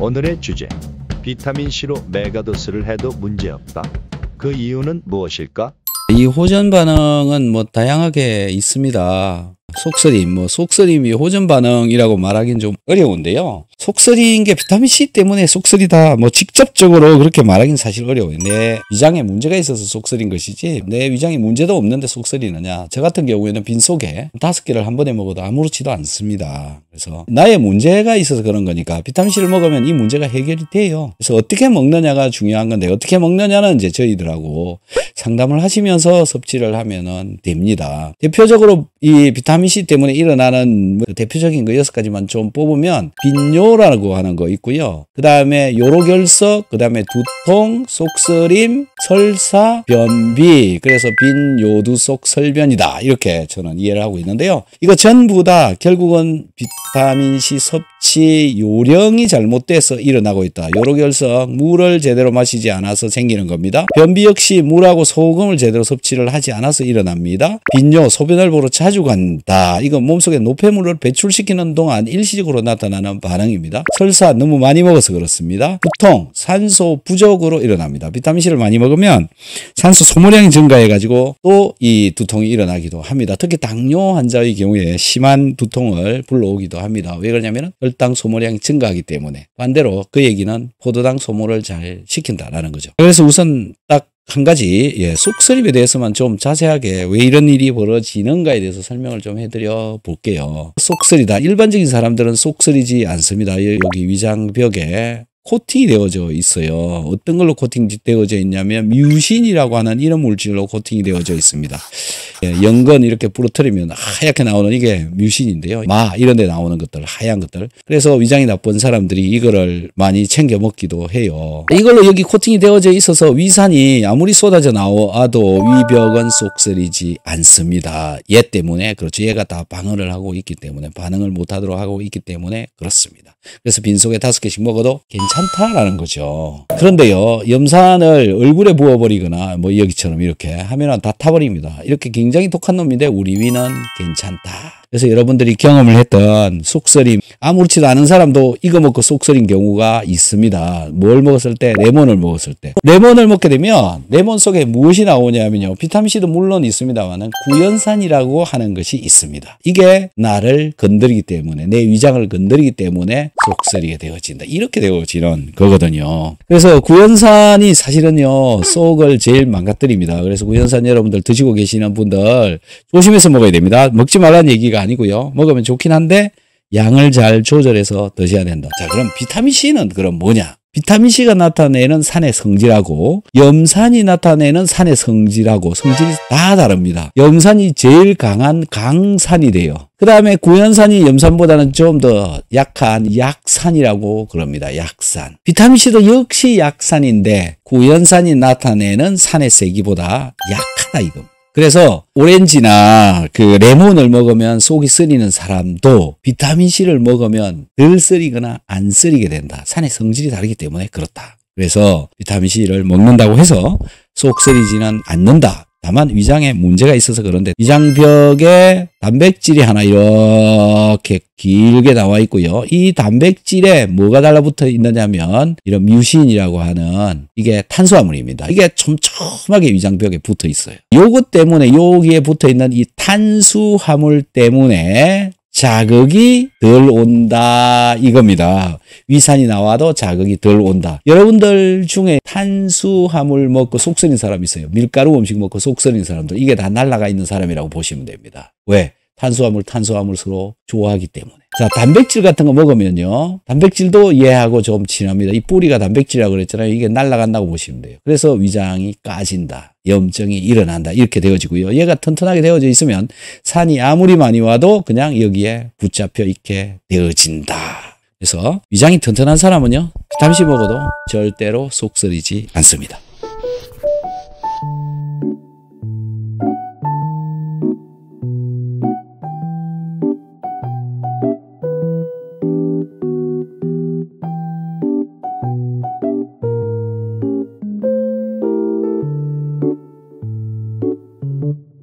오늘의 주제. 비타민C로 메가도스를 해도 문제없다. 그 이유는 무엇일까? 이 호전 반응은 뭐 다양하게 있습니다. 속쓰림, 뭐 속쓰림이 호전 반응이라고 말하기는 좀 어려운데요. 속쓰리인 게 비타민 C 때문에 속쓰리다 뭐 직접적으로 그렇게 말하기는 사실 어려워요. 내 위장에 문제가 있어서 속쓰린 것이지 내 위장에 문제도 없는데 속쓰리느냐. 저 같은 경우에는 빈 속에 다섯 개를 한 번에 먹어도 아무렇지도 않습니다. 그래서 나의 문제가 있어서 그런 거니까 비타민 C를 먹으면 이 문제가 해결이 돼요. 그래서 어떻게 먹느냐가 중요한 건데 어떻게 먹느냐는 이제 저희들하고 상담을 하시면서 섭취를 하면은 됩니다. 대표적으로 이 비타민 C 때문에 일어나는 뭐 그 대표적인 거 여섯 가지만 좀 뽑으면 빈뇨라고 하는 거 있고요. 그 다음에 요로결석, 그 다음에 두통, 속쓰림, 설사, 변비. 그래서 빈요두속 설변이다. 이렇게 저는 이해를 하고 있는데요. 이거 전부 다 결국은 비타민 C 섭취 요령이 잘못돼서 일어나고 있다. 요로결석, 물을 제대로 마시지 않아서 생기는 겁니다. 변비 역시 물하고 소금을 제대로 섭취를 하지 않아서 일어납니다. 빈뇨, 소변을 보러 차 자주 간다. 이거 몸속에 노폐물을 배출시키는 동안 일시적으로 나타나는 반응입니다. 설사 너무 많이 먹어서 그렇습니다. 보통 산소 부족으로 일어납니다. 비타민C를 많이 먹으면 산소 소모량이 증가해가지고 또 이 두통이 일어나기도 합니다. 특히 당뇨 환자의 경우에 심한 두통을 불러오기도 합니다. 왜 그러냐면 혈당 소모량이 증가하기 때문에 반대로 그 얘기는 포도당 소모를 잘 시킨다라는 거죠. 그래서 우선 딱한 가지 예, 속쓰림에 대해서만 좀 자세하게 왜 이런 일이 벌어지는가에 대해서 설명을 좀 해드려 볼게요. 속쓰리다. 일반적인 사람들은 속쓰리지 않습니다. 여기 위장벽에 코팅이 되어져 있어요. 어떤 걸로 코팅 되어져 있냐면 뮤신이라고 하는 이런 물질로 코팅이 되어져 있습니다. 예, 연근 이렇게 부러뜨리면 하얗게 나오는 이게 뮤신인데요. 마 이런 데 나오는 것들 하얀 것들. 그래서 위장이 나쁜 사람들이 이거를 많이 챙겨 먹기도 해요. 이걸로 여기 코팅이 되어져 있어서 위산이 아무리 쏟아져 나와도 위벽은 쏙쓰리지 않습니다. 얘 때문에 그렇죠. 얘가 다 방어를 하고 있기 때문에 반응을 못하도록 하고 있기 때문에 그렇습니다. 그래서 빈속에 다섯 개씩 먹어도 괜찮 습니다 괜찮다라는 거죠. 그런데요, 염산을 얼굴에 부어버리거나 뭐 여기처럼 이렇게 하면 다 타버립니다. 이렇게 굉장히 독한 놈인데 우리 위는 괜찮다. 그래서 여러분들이 경험을 했던 쑥쓰림, 아무렇지도 않은 사람도 이거 먹고 쑥쓰린 경우가 있습니다. 뭘 먹었을 때? 레몬을 먹었을 때. 레몬을 먹게 되면 레몬 속에 무엇이 나오냐면요. 비타민C도 물론 있습니다만 구연산이라고 하는 것이 있습니다. 이게 나를 건드리기 때문에 내 위장을 건드리기 때문에 쑥쓰리게 되어진다. 이렇게 되어지는 거거든요. 그래서 구연산이 사실은요. 속을 제일 망가뜨립니다. 그래서 구연산 여러분들 드시고 계시는 분들 조심해서 먹어야 됩니다. 먹지 말라는 얘기가 문제가 아니고요. 먹으면 좋긴 한데 양을 잘 조절해서 드셔야 된다. 자, 그럼 비타민C는 그럼 뭐냐? 비타민C가 나타내는 산의 성질하고 염산이 나타내는 산의 성질하고 성질이 다 다릅니다. 염산이 제일 강한 강산이 돼요. 그 다음에 구연산이 염산보다는 좀 더 약한 약산이라고 그럽니다. 약산. 비타민C도 역시 약산인데 구연산이 나타내는 산의 세기보다 약하다 이겁니다. 그래서 오렌지나 그 레몬을 먹으면 속이 쓰리는 사람도 비타민C를 먹으면 덜 쓰리거나 안 쓰리게 된다. 산의 성질이 다르기 때문에 그렇다. 그래서 비타민C를 먹는다고 해서 속 쓰리지는 않는다. 다만 위장에 문제가 있어서 그런데 위장벽에 단백질이 하나 이렇게 길게 나와 있고요. 이 단백질에 뭐가 달라붙어 있느냐면 이런 뮤신이라고 하는 이게 탄수화물입니다. 이게 촘촘하게 위장벽에 붙어 있어요. 요것 때문에 여기에 붙어 있는 이 탄수화물 때문에 자극이 덜 온다 이겁니다. 위산이 나와도 자극이 덜 온다. 여러분들 중에 탄수화물 먹고 속쓰린 사람 있어요. 밀가루 음식 먹고 속쓰린 사람들 이게 다 날라가 있는 사람이라고 보시면 됩니다. 왜? 탄수화물 탄수화물 서로 좋아하기 때문에. 자, 단백질 같은 거 먹으면요. 단백질도 얘하고 좀 친합니다. 이 뿌리가 단백질이라고 그랬잖아요. 이게 날라간다고 보시면 돼요. 그래서 위장이 까진다. 염증이 일어난다. 이렇게 되어지고요. 얘가 튼튼하게 되어져 있으면 산이 아무리 많이 와도 그냥 여기에 붙잡혀 있게 되어진다. 그래서 위장이 튼튼한 사람은요. 잠시 먹어도 절대로 속쓰리지 않습니다.